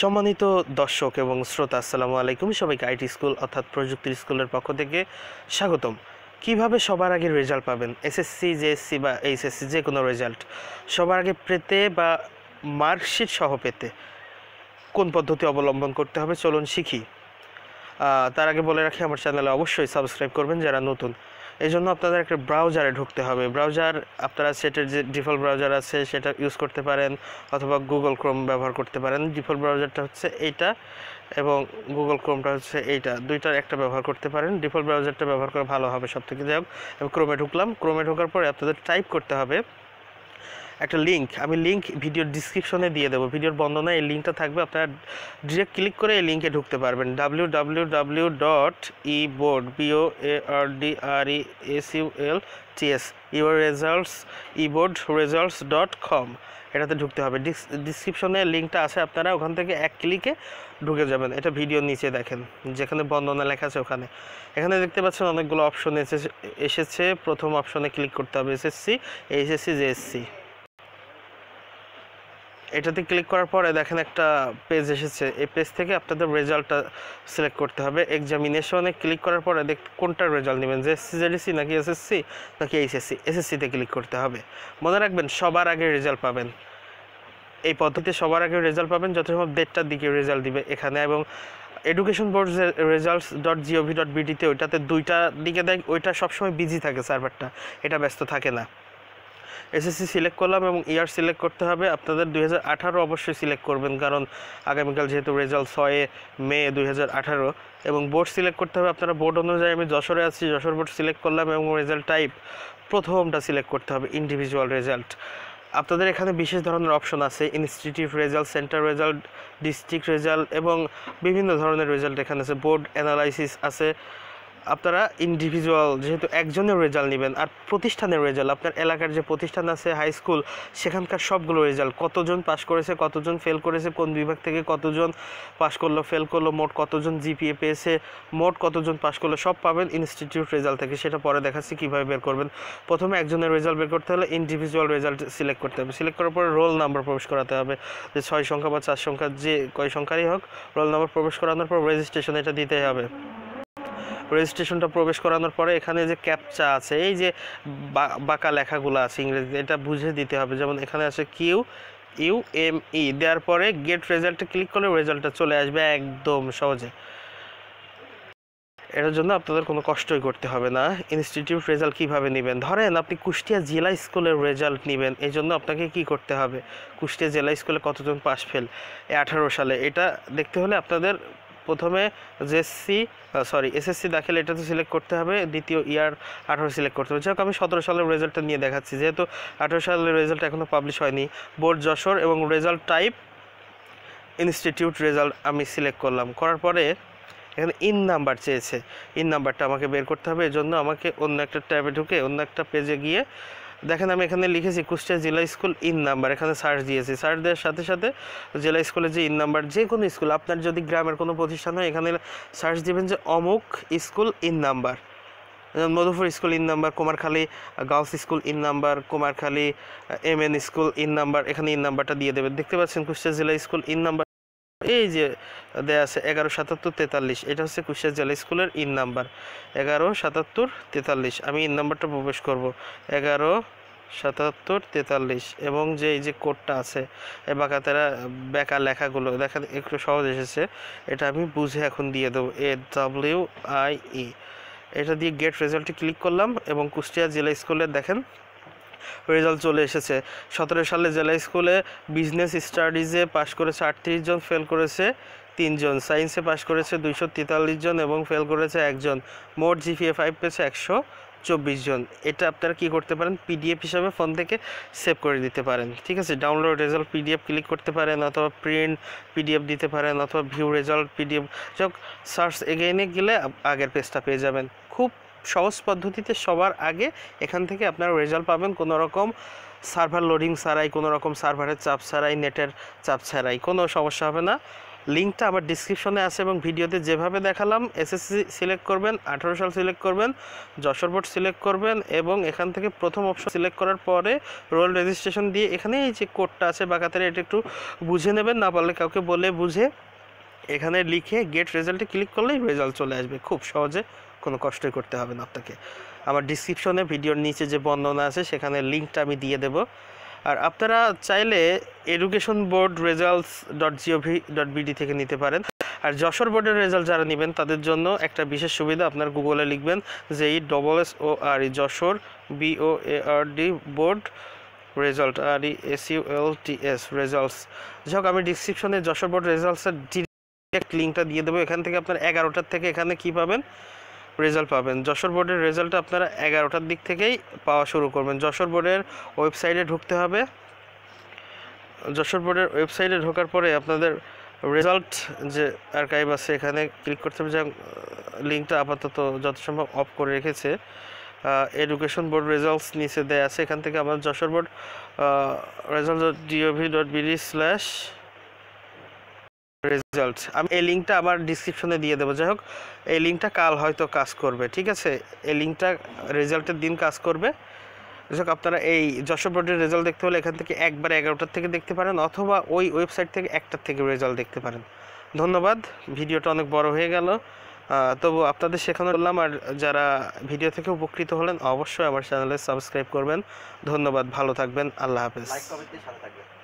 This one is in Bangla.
সম্মানিত দর্শক এবং শ্রোতা আসসালামু আলাইকুম সবাইকে আইটি স্কুল অর্থাৎ প্রযুক্তির স্কুলের পক্ষ থেকে স্বাগতম কিভাবে সবার আগে রেজাল্ট পাবেন এসএসসি জেএসসি বা এইচএসসি যে কোনো রেজাল্ট সবার আগে পেতে বা মার্কশিট সহ পেতে কোন পদ্ধতি অবলম্বন করতে হবে চলুন শিখি তার আগে বলে রাখি আমার চ্যানেলে অবশ্যই সাবস্ক্রাইব করবেন যারা নতুন এই জন্য আপনাদের একটা ব্রাউজারে ঢুকতে হবে ব্রাউজার আপনারা সেটের যে ডিফল্ট ব্রাউজার আছে সেটা ইউজ করতে পারেন অথবা গুগল ক্রোম ব্যবহার করতে পারেন ডিফল্ট ব্রাউজারটা হচ্ছে এইটা এবং গুগল ক্রোমটা হচ্ছে এইটা দুইটার একটা ব্যবহার করতে পারেন ডিফল্ট ব্রাউজারটা ব্যবহার করা ভালো হবে সব থেকে যাই হোক ক্রোমে ঢুকলাম ক্রোমে ঢোকার পরে আপনাদের টাইপ করতে হবে একটা লিঙ্ক আমি লিঙ্ক ভিডিওর ডিসক্রিপশনে দিয়ে দেবো ভিডিওর বন্দনায় এই লিঙ্কটা থাকবে আপনারা ডিরেক্ট ক্লিক করে এই লিঙ্কে ঢুকতে পারবেন W W W dot e board B O A R D R E S U L T S your results e board results dot com এটাতে ঢুকতে হবে ডিসক্রিপশনে লিঙ্কটা আছে আপনারা ওখান থেকে এক ক্লিকে ঢুকে যাবেন এটা ভিডিও নিচে দেখেন যেখানে বন্ধনা লেখা আছে ওখানে এখানে দেখতে পাচ্ছেন অনেকগুলো অপশন এসেছে প্রথম অপশনে ক্লিক করতে হবে এসএসসি এইচএসসি জেএসসি এটাতে ক্লিক করার পরে দেখেন একটা পেজ এসেছে এই পেজ থেকে আপনাদের রেজাল্টটা সিলেক্ট করতে হবে এক্সামিনেশনে ক্লিক করার পরে দেখ কোনটার রেজাল্ট নেবেন যে সিজেডিসি নাকি এসএসসি নাকি এইচএসসি এসএসসিতে ক্লিক করতে হবে মনে রাখবেন সবার আগে রেজাল্ট পাবেন এই পদ্ধতিতে সবার আগে রেজাল্ট পাবেন যথাসম্ভব দেড়টার দিকে রেজাল্ট দিবে এখানে এবং education board results dot G O V dot বিডিতে ওইটাতে দুইটা দিকে দেখ ওইটা সবসময় বিজি থাকে সার্ভারটা এটা ব্যস্ত থাকে না এসএসসি সিলেক্ট করলাম এবং ইয়ার সিলেক্ট করতে হবে আপনাদের দুই অবশ্যই সিলেক্ট করবেন কারণ আগামীকাল যেহেতু রেজাল্ট ছয়ে মে দুই এবং বোর্ড সিলেক্ট করতে হবে আপনারা বোর্ড অনুযায়ী আমি যশোরে আছি যশোর বোর্ড সিলেক্ট করলাম এবং রেজাল্ট টাইপ প্রথমটা সিলেক্ট করতে হবে ইন্ডিভিজুয়াল রেজাল্ট আপনাদের এখানে বিশেষ ধরনের অপশন আছে institute result center result district result এবং বিভিন্ন ধরনের রেজাল্ট এখানে আছে বোর্ড অ্যানালাইসিস আছে আপনারা ইন্ডিভিজুয়াল যেহেতু একজনের রেজাল্ট নেবেন আর প্রতিষ্ঠানের রেজাল্ট আপনার এলাকার যে প্রতিষ্ঠান আছে হাই স্কুল সেখানকার সবগুলো রেজাল্ট কতজন পাশ করেছে কতজন ফেল করেছে কোন বিভাগ থেকে কতজন পাশ করলো ফেল করলো মোট কতজন জিপিএ পেয়েছে মোট কতজন পাশ করলো সব পাবেন ইনস্টিটিউট রেজাল্ট থেকে সেটা পরে দেখাচ্ছি কীভাবে বের করবেন প্রথমে একজনের রেজাল্ট বের করতে হলে ইন্ডিভিজুয়াল রেজাল্ট সিলেক্ট করতে হবে সিলেক্ট করার পরে রোল নাম্বার প্রবেশ করাতে হবে যে ছয় সংখ্যা বা চার সংখ্যা যে কয় সংখ্যারই হোক রোল নাম্বার প্রবেশ করানোর পর রেজিস্ট্রেশন এটা দিতে হবে রেজিস্ট্রেশনটা প্রবেশ করানোর পরে এখানে যে ক্যাপচা আছে এই যে বাঁকা লেখাগুলো আছে ইংরেজিতে এটা বুঝে দিতে হবে যেমন এখানে আছে কিউ ইউ এম ই দেওয়ার পরে গেট রেজাল্টে ক্লিক করলে রেজাল্টটা চলে আসবে একদম সহজে এটার জন্য আপনাদের কোনো কষ্টই করতে হবে না ইনস্টিটিউট রেজাল্ট কীভাবে নেবেন ধরেন আপনি কুষ্টিয়া জেলা স্কুলের রেজাল্ট নেবেন এই জন্য আপনাকে কি করতে হবে কুষ্টিয়া জেলা স্কুলে কতজন পাশ ফেল এ আঠারো সালে এটা দেখতে হলে আপনাদের প্রথমে জেএসসি সরি এসএসসি দাখিল এটা তো সিলেক্ট করতে হবে দ্বিতীয় ইয়ার আঠারো সিলেক্ট করতে হবে যাই আমি সতেরো সালের রেজাল্টটা নিয়ে দেখাচ্ছি যেহেতু আঠেরো সালের রেজাল্ট এখনও পাবলিশ হয়নি বোর্ড যশোর এবং রেজাল্ট টাইপ ইনস্টিটিউট রেজাল্ট আমি সিলেক্ট করলাম করার পরে এখানে ইন নাম্বার চেয়েছে ইন নাম্বারটা আমাকে বের করতে হবে জন্য আমাকে অন্য একটা ট্যাবে ঢুকে অন্য একটা পেজে গিয়ে দেখেন আমি এখানে লিখেছি কুষ্টিয়া জেলা স্কুল ইন নাম্বার এখানে সার্চ দিয়েছি সার্চ দেওয়ার সাথে সাথে জেলা স্কুলের যে ইন নাম্বার যে কোনো স্কুল আপনার যদি গ্রামের কোনো প্রতিষ্ঠান হয় এখানে সার্চ দিবেন যে অমুক school EIIN number Madhupur school EIIN number Kumarkhali girls school EIIN number Kumarkhali M N school EIIN number এখানে ইন নাম্বারটা দিয়ে দেবেন দেখতে পাচ্ছেন কুষ্টিয়া জেলা স্কুল ইন নাম্বার এই যে দেয়া আছে এগারো সাতাত্তর তেতাল্লিশ এটা হচ্ছে কুশিয়া জেলা স্কুলের ইন নাম্বার এগারো সাতাত্তর তেতাল্লিশ আমি ইন নাম্বারটা প্রবেশ করব এগারো সাতাত্তর তেতাল্লিশ এবং যে এই যে কোডটা আছে এ বাঁকাতেরা বেকা লেখাগুলো দেখা একটু সহজ এসেছে এটা আমি বুঝে এখন দিয়ে দেবো এ ডাব্লিউ আই ই এটা দিয়ে গেট রেজাল্টে ক্লিক করলাম এবং কুষ্টিয়া জেলা স্কুলের দেখেন রেজাল্ট চলে এসেছে সতেরো সালে জেলা স্কুলে বিজনেস স্টাডিজে পাশ করেছে আটত্রিশ জন ফেল করেছে তিনজন সায়েন্সে পাশ করেছে দুইশো তেতাল্লিশ জন এবং ফেল করেছে একজন মোট জিপিএ ফাইভ পেয়েছে একশো চব্বিশ জন এটা আপনারা কি করতে পারেন পিডিএফ হিসাবে ফোন থেকে সেভ করে দিতে পারেন ঠিক আছে ডাউনলোড রেজাল্ট পিডিএফ ক্লিক করতে পারেন অথবা প্রিন্ট পিডিএফ দিতে পারেন অথবা ভিউ রেজাল্ট পিডিএফ যাই সার্চ এগেইনে গেলে আগের পেজটা পেয়ে যাবেন খুব সহজ পদ্ধতিতে সবার আগে এখান থেকে আপনারা রেজাল্ট পাবেন কোনো রকম সার্ভার লোডিং ছাড়াই কোনো রকম সার্ভারের চাপ ছাড়াই নেটের চাপ ছাড়াই কোনো সমস্যা হবে না লিঙ্কটা আমার ডিসক্রিপশনে আছে এবং ভিডিওতে যেভাবে দেখালাম এসএসসি সিলেক্ট করবেন আঠারো সাল সিলেক্ট করবেন যশোর বোর্ড সিলেক্ট করবেন এবং এখান থেকে প্রথম অপশন সিলেক্ট করার পরে রোল রেজিস্ট্রেশন দিয়ে এখানে এই যে কোডটা আছে বা কাতারে এটা একটু বুঝে নেবেন না পারলে কাউকে বলে বুঝে এখানে লিখে গেট রেজাল্টে ক্লিক করলেই রেজাল্ট চলে আসবে খুব সহজে কোনো কষ্টই করতে হবে না আপনাকে আমার ডিসক্রিপশনে ভিডিওর নিচে যে বর্ণনা আছে সেখানে লিঙ্কটা আমি দিয়ে দেব আর আপনারা চাইলে education board results dot G O V dot B D থেকে নিতে পারেন আর যশোর বোর্ডের রেজাল্ট যারা নেবেন তাদের জন্য একটা বিশেষ সুবিধা আপনার গুগলে লিখবেন যে E double S O R E Jessore B O A R D board result R E S U L T S results যাই হোক আমি ডিসক্রিপশনে যশোর বোর্ড রেজাল্টসের ডিরেক্ট লিঙ্কটা দিয়ে দেবো এখান থেকে আপনার এগারোটার থেকে এখানে কী পাবেন রেজাল্ট পাবেন যশোর বোর্ডের রেজাল্ট আপনারা এগারোটার দিক থেকেই পাওয়া শুরু করবেন যশোর বোর্ডের ওয়েবসাইটে ঢুকতে হবে যশোর বোর্ডের ওয়েবসাইটে ঢোকার পরে আপনাদের রেজাল্ট যে আর্কাইভ আছে এখানে ক্লিক করতে হবে যে লিঙ্কটা আপাতত যত সম্ভব অফ করে রেখেছে এডুকেশন বোর্ড রেজাল্টস নিচে দেয়া আছে এখান থেকে আমার Jessore board result dot D O V dot B D slash result আমি এই লিঙ্কটা আবার ডিসক্রিপশনে দিয়ে দেবো যাই হোক এই লিঙ্কটা কাল হয়তো কাজ করবে ঠিক আছে এই লিঙ্কটা রেজাল্টের দিন কাজ করবে যাই হোক আপনারা এই যশোর বোর্ডের রেজাল্ট দেখতে হলে এখান থেকে একবার এগারোটার থেকে দেখতে পারেন অথবা ওই ওয়েবসাইট থেকে একটার থেকে রেজাল্ট দেখতে পারেন ধন্যবাদ ভিডিওটা অনেক বড় হয়ে গেল তবু আপনাদের সেখানে বললাম আর যারা ভিডিও থেকে উপকৃত হলেন অবশ্যই আমার চ্যানেলে সাবস্ক্রাইব করবেন ধন্যবাদ ভালো থাকবেন আল্লাহ হাফেজ